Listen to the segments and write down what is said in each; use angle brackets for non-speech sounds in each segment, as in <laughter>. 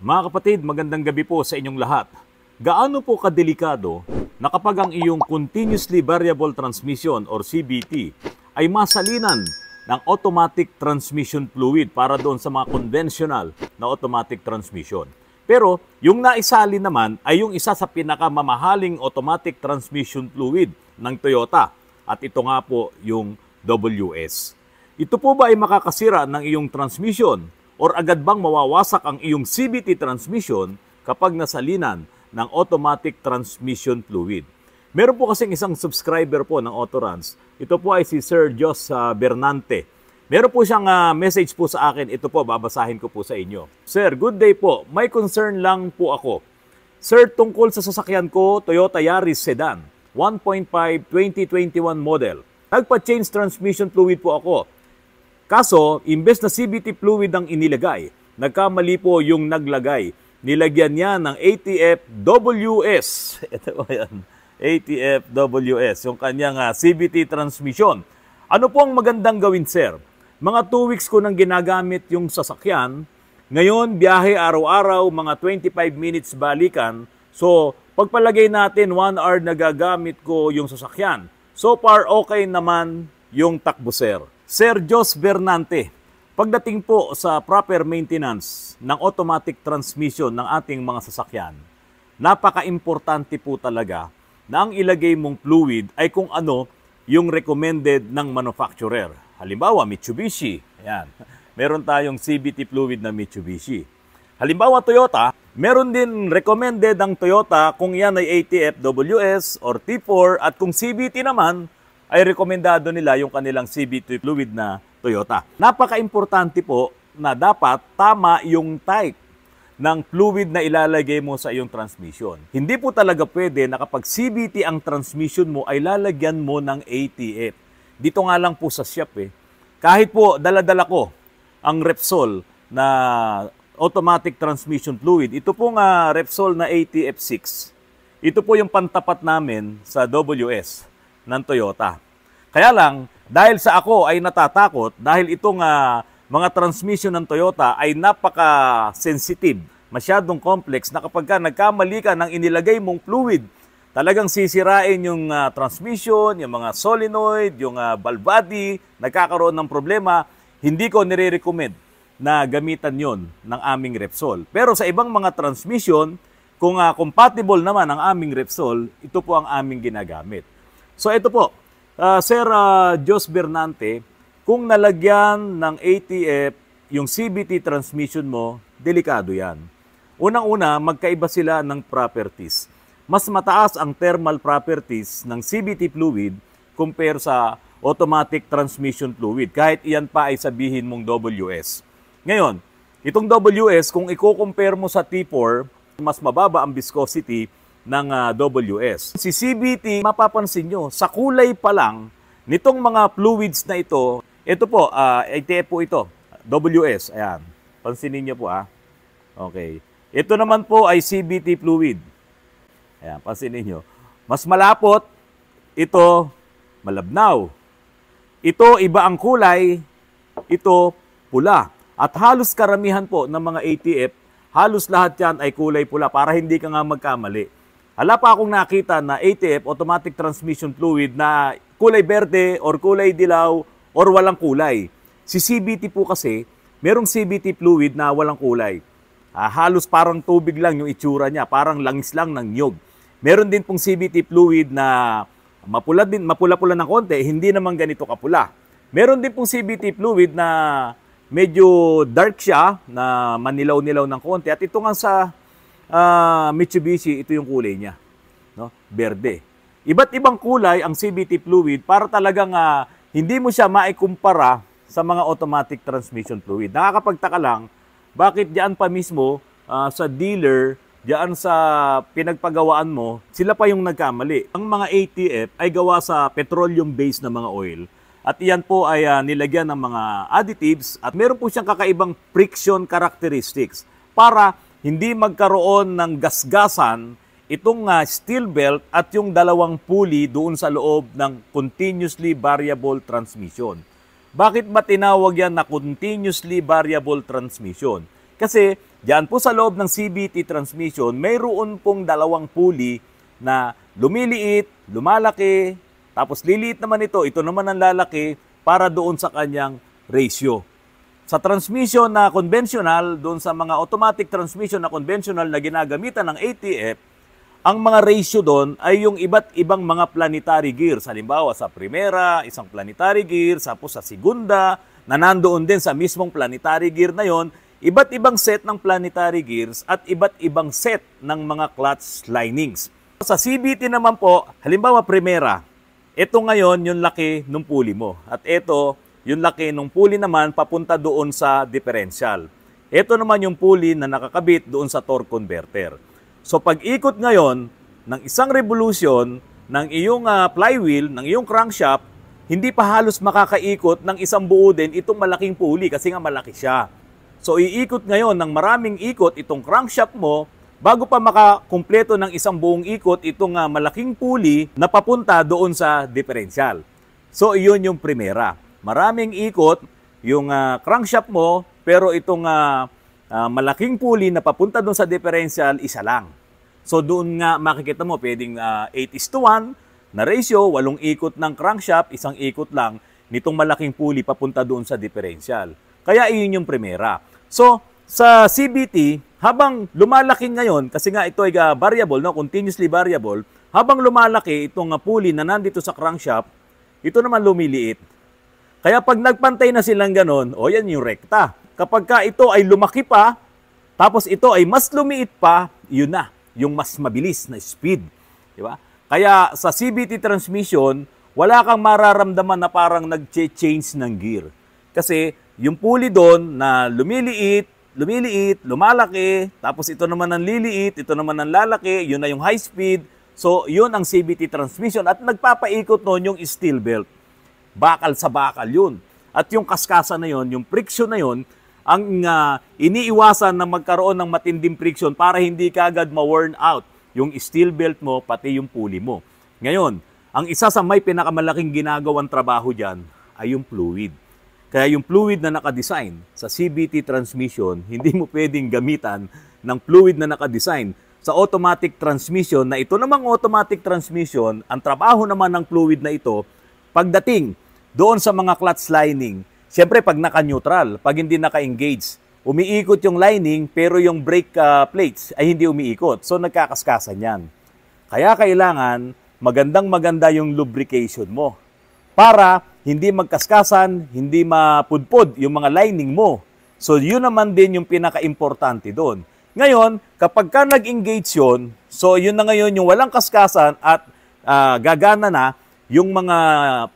Mga kapatid, magandang gabi po sa inyong lahat. Gaano po kadelikado na kapag ang iyong Continuously Variable Transmission or CVT ay masalinan ng automatic transmission fluid para doon sa mga conventional na automatic transmission. Pero yung naisali naman ay yung isa sa pinakamamahaling automatic transmission fluid ng Toyota at ito nga po yung WS. Ito po ba ay makakasira ng iyong transmission or agad bang mawawasak ang iyong CVT transmission kapag nasalinan ng automatic transmission fluid? Meron po kasing isang subscriber po ng Autorans. Ito po ay si Sir Jos ah, Bernante. Meron po siyang uh, message po sa akin. Ito po, babasahin ko po sa inyo. Sir, good day po. May concern lang po ako. Sir, tungkol sa sasakyan ko, Toyota Yaris Sedan, 1.5 2021 model. Nagpa-change transmission fluid po ako Kaso, imbes na CBT fluid ang inilagay, nagkamali po yung naglagay. Nilagyan niya ng ATF-WS. <laughs> Ito po yan. ATF-WS, yung kanyang uh, ah, CBT transmission. Ano po ang magandang gawin, sir? Mga 2 weeks ko nang ginagamit yung sasakyan. Ngayon, biyahe araw-araw, mga 25 minutes balikan. So, pagpalagay natin 1 hour nagagamit ko yung sasakyan. So far, okay naman yung takbo, sir. Sir Jos Bernante, pagdating po sa proper maintenance ng automatic transmission ng ating mga sasakyan, napaka-importante po talaga na ang ilagay mong fluid ay kung ano yung recommended ng manufacturer. Halimbawa, Mitsubishi. Ayan. <laughs> Meron tayong CVT fluid na Mitsubishi. Halimbawa, Toyota. Meron din recommended ang Toyota kung yan ay ATF-WS or T4 at kung CVT naman, ay rekomendado nila yung kanilang CVT fluid na Toyota. Napaka-importante po na dapat tama yung type ng fluid na ilalagay mo sa iyong transmission. Hindi po talaga pwede na kapag CVT ang transmission mo ay lalagyan mo ng ATF. Dito nga lang po sa shop eh. Kahit po daladala ko ang Repsol na automatic transmission fluid, ito po nga Repsol na ATF6. Ito po yung pantapat namin sa WS ng Toyota. Kaya lang, dahil sa ako ay natatakot, dahil itong uh, mga transmission ng Toyota ay napaka-sensitive, masyadong complex na kapag ka nagkamali ka ng inilagay mong fluid, talagang sisirain yung uh, transmission, yung mga solenoid, yung uh, valve nagkakaroon ng problema, hindi ko nire-recommend na gamitan yon ng aming Repsol. Pero sa ibang mga transmission, kung uh, compatible naman ang aming Repsol, ito po ang aming ginagamit. So ito po, uh, Sir uh, Jos Bernante, kung nalagyan ng ATF yung CBT transmission mo, delikado yan. Unang-una, magkaiba sila ng properties. Mas mataas ang thermal properties ng CBT fluid compare sa automatic transmission fluid. Kahit iyan pa ay sabihin mong WS. Ngayon, itong WS, kung i-compare mo sa T4, mas mababa ang viscosity ng ah, WS. Si CBT, mapapansin nyo, sa kulay pa lang nitong mga fluids na ito, ito po, uh, ah, ITF po ito, WS, ayan. Pansinin nyo po ha. Ah. Okay. Ito naman po ay CBT fluid. Ayan, pansinin nyo. Mas malapot, ito malabnaw. Ito iba ang kulay, ito pula. At halos karamihan po ng mga ATF, halos lahat yan ay kulay pula para hindi ka nga magkamali wala pa akong nakita na ATF, automatic transmission fluid, na kulay berde or kulay dilaw or walang kulay. Si CBT po kasi, merong CBT fluid na walang kulay. Ah, halos parang tubig lang yung itsura niya, parang langis lang ng nyog. Meron din pong CBT fluid na mapula din, mapula-pula ng konti, hindi naman ganito kapula. Meron din pong CBT fluid na medyo dark siya, na manilaw-nilaw ng konti. At ito nga sa uh, Mitsubishi, ito yung kulay niya. No? Berde. Iba't ibang kulay ang CVT fluid para talagang uh, hindi mo siya maikumpara sa mga automatic transmission fluid. Nakakapagtaka lang, bakit diyan pa mismo uh, sa dealer, diyan sa pinagpagawaan mo, sila pa yung nagkamali. Ang mga ATF ay gawa sa petroleum-based na mga oil. At iyan po ay uh, nilagyan ng mga additives at meron po siyang kakaibang friction characteristics para hindi magkaroon ng gasgasan itong uh, steel belt at yung dalawang pulley doon sa loob ng continuously variable transmission. Bakit ba tinawag yan na continuously variable transmission? Kasi diyan po sa loob ng CVT transmission, mayroon pong dalawang pulley na lumiliit, lumalaki, tapos liliit naman ito, ito naman ang lalaki para doon sa kanyang ratio sa transmission na conventional, doon sa mga automatic transmission na conventional na ginagamitan ng ATF, ang mga ratio doon ay yung iba't ibang mga planetary gear. Halimbawa sa primera, isang planetary gear, tapos sa segunda, na nandoon din sa mismong planetary gear na yon, iba't ibang set ng planetary gears at iba't ibang set ng mga clutch linings. Sa CBT naman po, halimbawa primera, ito ngayon yung laki ng puli mo. At ito, yung laki ng pulley naman papunta doon sa differential. Ito naman yung pulley na nakakabit doon sa torque converter. So pag-ikot ngayon ng isang revolution ng iyong uh, flywheel, ng iyong crankshaft, hindi pa halos makakaikot ng isang buo din itong malaking pulley kasi nga malaki siya. So iikot ngayon ng maraming ikot itong crankshaft mo bago pa makakumpleto ng isang buong ikot itong uh, malaking pulley na papunta doon sa differential. So iyon yung primera maraming ikot yung uh, crankshaft mo, pero itong uh, uh, malaking pulley na papunta doon sa differential, isa lang. So doon nga makikita mo, pwedeng uh, is to 1 na ratio, walong ikot ng crankshaft, isang ikot lang nitong malaking pulley papunta doon sa differential. Kaya iyon yung primera. So sa CBT, habang lumalaki ngayon, kasi nga ito ay variable, no? continuously variable, habang lumalaki itong pulley na nandito sa crankshaft, ito naman lumiliit. Kaya pag nagpantay na silang ganun, o yan yung rekta. Kapag ka ito ay lumaki pa, tapos ito ay mas lumiit pa, yun na, yung mas mabilis na speed. Di ba? Kaya sa CVT transmission, wala kang mararamdaman na parang nag-change ng gear. Kasi yung pulley doon na lumiliit, lumiliit, lumalaki, tapos ito naman ang liliit, ito naman ang lalaki, yun na yung high speed. So, yun ang CVT transmission at nagpapaikot noon yung steel belt bakal sa bakal yun. At yung kaskasa na yun, yung friction na yun, ang uh, iniiwasan na magkaroon ng matinding friction para hindi ka agad ma-worn out yung steel belt mo, pati yung pulley mo. Ngayon, ang isa sa may pinakamalaking ginagawang trabaho dyan ay yung fluid. Kaya yung fluid na nakadesign sa CBT transmission, <laughs> hindi mo pwedeng gamitan ng fluid na nakadesign sa automatic transmission na ito namang automatic transmission, ang trabaho naman ng fluid na ito, pagdating doon sa mga clutch lining, siyempre pag naka-neutral, pag hindi naka-engage, umiikot yung lining pero yung brake uh, plates ay hindi umiikot. So nagkakaskasan yan. Kaya kailangan magandang maganda yung lubrication mo para hindi magkaskasan, hindi mapudpod yung mga lining mo. So yun naman din yung pinaka-importante doon. Ngayon, kapag ka nag-engage yun, so yun na ngayon yung walang kaskasan at uh, gagana na, yung mga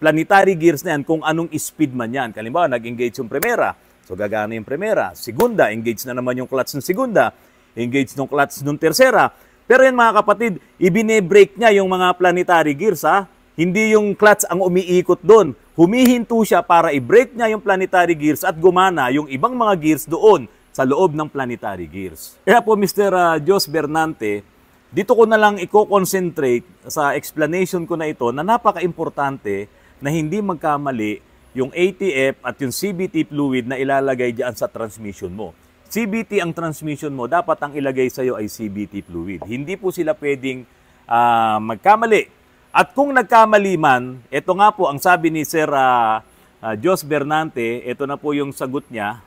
planetary gears na yan kung anong speed man yan. Kalimbawa, nag-engage yung primera. So, gagana yung primera. Segunda, engage na naman yung clutch ng segunda. Engage ng clutch ng tercera. Pero yan mga kapatid, ibine-break niya yung mga planetary gears ha. Hindi yung clutch ang umiikot doon. Humihinto siya para i-break niya yung planetary gears at gumana yung ibang mga gears doon sa loob ng planetary gears. Kaya po Mr. Ah, Jos Bernante, dito ko na lang i-concentrate sa explanation ko na ito na napaka-importante na hindi magkamali yung ATF at yung CBT fluid na ilalagay diyan sa transmission mo. CBT ang transmission mo, dapat ang ilagay sa iyo ay CBT fluid. Hindi po sila pwedeng uh, magkamali. At kung nagkamali man, ito nga po ang sabi ni Sir uh, uh, Jos Bernante, ito na po yung sagot niya.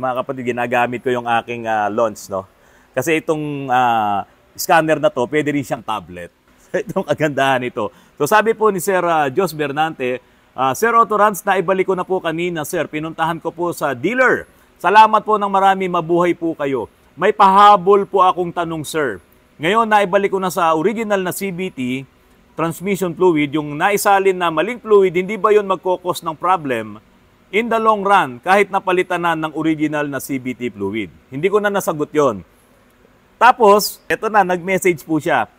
Mga kapatid, ginagamit ko yung aking uh, launch, no? Kasi itong uh, scanner na to, pwede rin siyang tablet. <laughs> Itong kagandahan nito. So sabi po ni Sir uh, Jos Bernante, uh, Sir Otorans, naibalik ko na po kanina, Sir. Pinuntahan ko po sa dealer. Salamat po ng marami, mabuhay po kayo. May pahabol po akong tanong, Sir. Ngayon, naibalik ko na sa original na CBT, transmission fluid, yung naisalin na maling fluid, hindi ba yon magkokos ng problem in the long run kahit napalitan na ng original na CBT fluid? Hindi ko na nasagot yon. Tapos, ito na, nag-message po siya.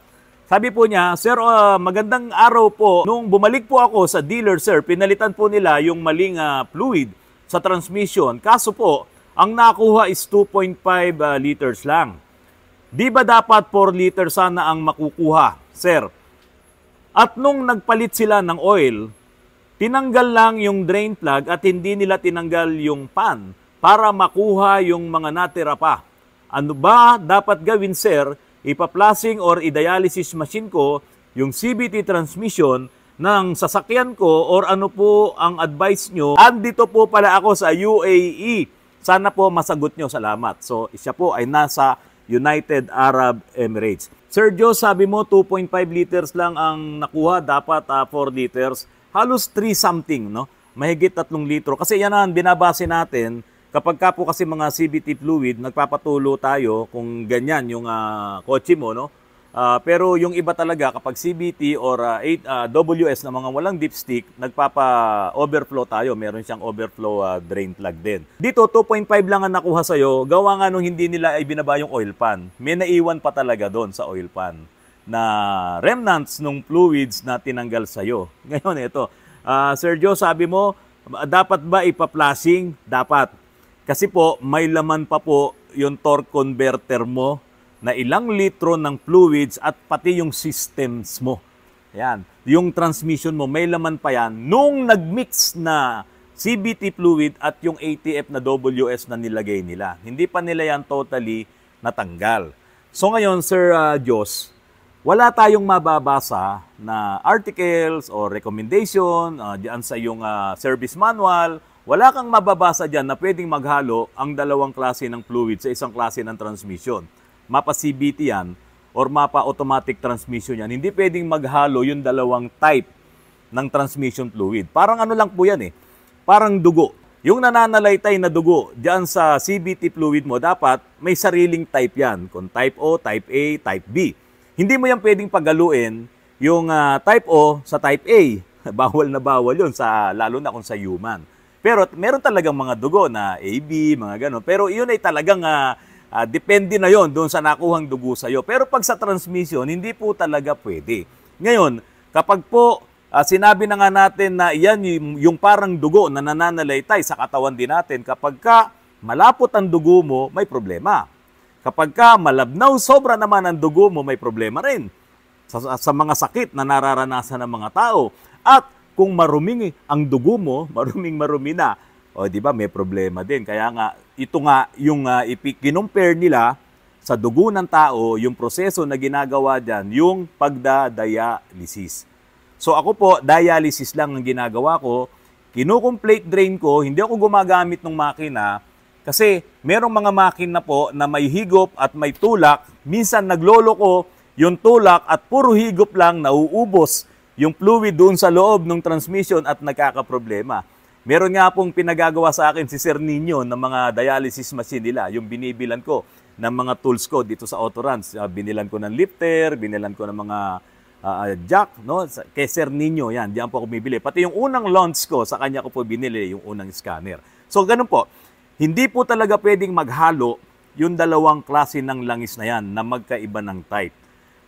Sabi po niya, Sir, uh, magandang araw po. Nung bumalik po ako sa dealer, sir, pinalitan po nila yung maling uh, fluid sa transmission. Kaso po, ang nakuha is 2.5 uh, ah, liters lang. Di ba dapat 4 liters sana ang makukuha, sir? At nung nagpalit sila ng oil, tinanggal lang yung drain plug at hindi nila tinanggal yung pan para makuha yung mga natira pa. Ano ba dapat gawin sir? Ipaplasing or i-dialysis machine ko yung CBT transmission ng sasakyan ko or ano po ang advice nyo? Andito po pala ako sa UAE. Sana po masagot nyo. Salamat. So, siya po ay nasa United Arab Emirates. Sir Joe, sabi mo 2.5 liters lang ang nakuha. Dapat uh, ah, 4 liters. Halos 3 something, no? Mahigit 3 litro. Kasi yan ang binabase natin Kapag ka po kasi mga CBT fluid, nagpapatulo tayo kung ganyan yung uh, kotse mo, no? Uh, pero yung iba talaga, kapag CBT or uh, ah, 8, uh, WS na mga walang dipstick, nagpapa-overflow tayo. Meron siyang overflow uh, drain plug din. Dito, 2.5 lang ang nakuha sa'yo. Gawa nga nung hindi nila ay binaba yung oil pan. May naiwan pa talaga doon sa oil pan na remnants nung fluids na tinanggal sa'yo. <laughs> Ngayon, ito. Uh, Joe, sabi mo, dapat ba ipa-flushing? Dapat. Kasi po, may laman pa po yung torque converter mo na ilang litro ng fluids at pati yung systems mo. Yan. Yung transmission mo, may laman pa yan. Nung nagmix na CBT fluid at yung ATF na WS na nilagay nila. Hindi pa nila yan totally natanggal. So ngayon, Sir uh, Diyos, wala tayong mababasa na articles or recommendation uh, ah, diyan sa yung uh, service manual wala kang mababasa dyan na pwedeng maghalo ang dalawang klase ng fluid sa isang klase ng transmission. Mapa CBT yan or mapa automatic transmission yan. Hindi pwedeng maghalo yung dalawang type ng transmission fluid. Parang ano lang po yan eh. Parang dugo. Yung nananalaytay na dugo dyan sa CBT fluid mo, dapat may sariling type yan. Kung type O, type A, type B. Hindi mo yan pwedeng pagaluin yung uh, type O sa type A. <laughs> Bawal na bawal yon sa, lalo na kung sa human. Pero meron talagang mga dugo na AB, mga gano'n. Pero yun ay talagang uh, uh, depende na yon doon sa nakuhang dugo sa iyo. Pero pag sa transmission, hindi po talaga pwede. Ngayon, kapag po uh, sinabi na nga natin na yan yung, yung parang dugo na nananalaytay sa katawan din natin, kapag ka malapot ang dugo mo, may problema. Kapag ka malabnaw sobra naman ang dugo mo, may problema rin sa, sa mga sakit na nararanasan ng mga tao. At kung maruming ang dugo mo, <laughs> maruming marumi na. O di ba may problema din. Kaya nga ito nga yung uh, ah, ipinompare nila sa dugo ng tao, yung proseso na ginagawa diyan, yung pagda-dialysis. So ako po, dialysis lang ang ginagawa ko. Kinukomplete drain ko, hindi ako gumagamit ng makina kasi merong mga makina po na may higop at may tulak. Minsan naglolo ko yung tulak at puro higop lang nauubos yung fluid doon sa loob ng transmission at nagkakaproblema. Meron nga pong pinagagawa sa akin si Sir Nino ng mga dialysis machine nila, yung binibilan ko ng mga tools ko dito sa Autoruns. Uh, ah, binilan ko ng lifter, binilan ko ng mga uh, jack, no? Kay Sir Nino, yan, diyan po ako bumibili. Pati yung unang launch ko, sa kanya ko po binili yung unang scanner. So, ganun po. Hindi po talaga pwedeng maghalo yung dalawang klase ng langis na yan na magkaiba ng type.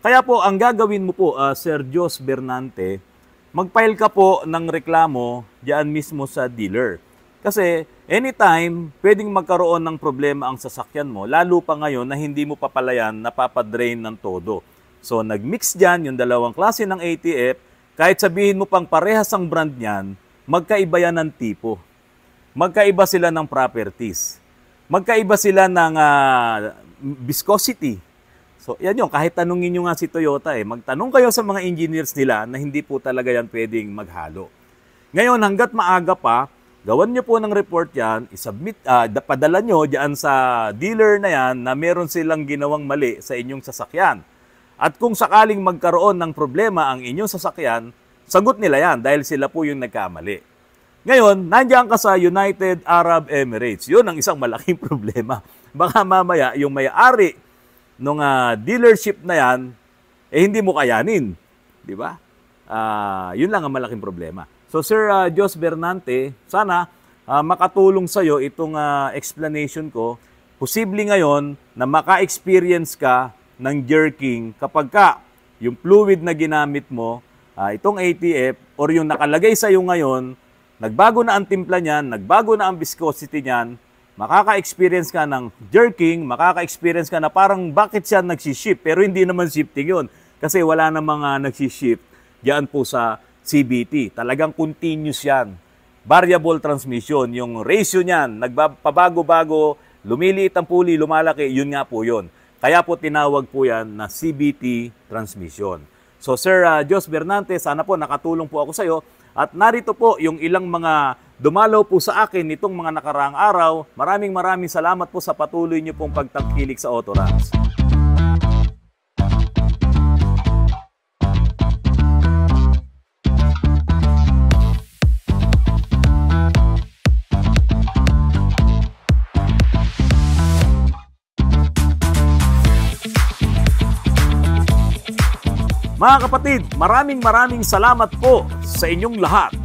Kaya po, ang gagawin mo po, uh, Sir Jos Bernante, mag-file ka po ng reklamo diyan mismo sa dealer. Kasi anytime, pwedeng magkaroon ng problema ang sasakyan mo, lalo pa ngayon na hindi mo papalayan, napapadrain ng todo. So nag-mix diyan yung dalawang klase ng ATF, kahit sabihin mo pang parehas ang brand niyan, magkaiba yan ng tipo. Magkaiba sila ng properties. Magkaiba sila ng uh, viscosity So, yan yung kahit tanungin nyo nga si Toyota eh, magtanong kayo sa mga engineers nila na hindi po talaga yan pwedeng maghalo. Ngayon, hanggat maaga pa, gawan nyo po ng report yan, isubmit, uh, padala nyo dyan sa dealer na yan na meron silang ginawang mali sa inyong sasakyan. At kung sakaling magkaroon ng problema ang inyong sasakyan, sagot nila yan dahil sila po yung nagkamali. Ngayon, nandiyan ka sa United Arab Emirates. Yun ang isang malaking <laughs> problema. Baka mamaya yung may-ari nung uh, dealership na yan, eh hindi mo kayanin. Di ba? Uh, yun lang ang malaking problema. So Sir uh, Jos Bernante, sana uh, makatulong sa'yo itong uh, explanation ko. Posible ngayon na maka-experience ka ng jerking kapag ka yung fluid na ginamit mo, uh, itong ATF, or yung nakalagay sa'yo ngayon, nagbago na ang timpla niyan, nagbago na ang viscosity niyan, makaka-experience ka ng jerking, makaka-experience ka na parang bakit siya nagsishift, pero hindi naman shifting yon kasi wala na mga ah, nagsishift diyan po sa CBT. Talagang continuous yan. Variable transmission, yung ratio niyan, nagpabago-bago, lumiliit ang puli, lumalaki, yun nga po yun. Kaya po tinawag po yan na CBT transmission. So Sir uh, Jos Bernante, sana po nakatulong po ako sa iyo at narito po yung ilang mga Dumalo po sa akin nitong mga nakaraang araw. Maraming maraming salamat po sa patuloy niyo pong pagtangkilik sa Autorams. Mga kapatid, maraming maraming salamat po sa inyong lahat.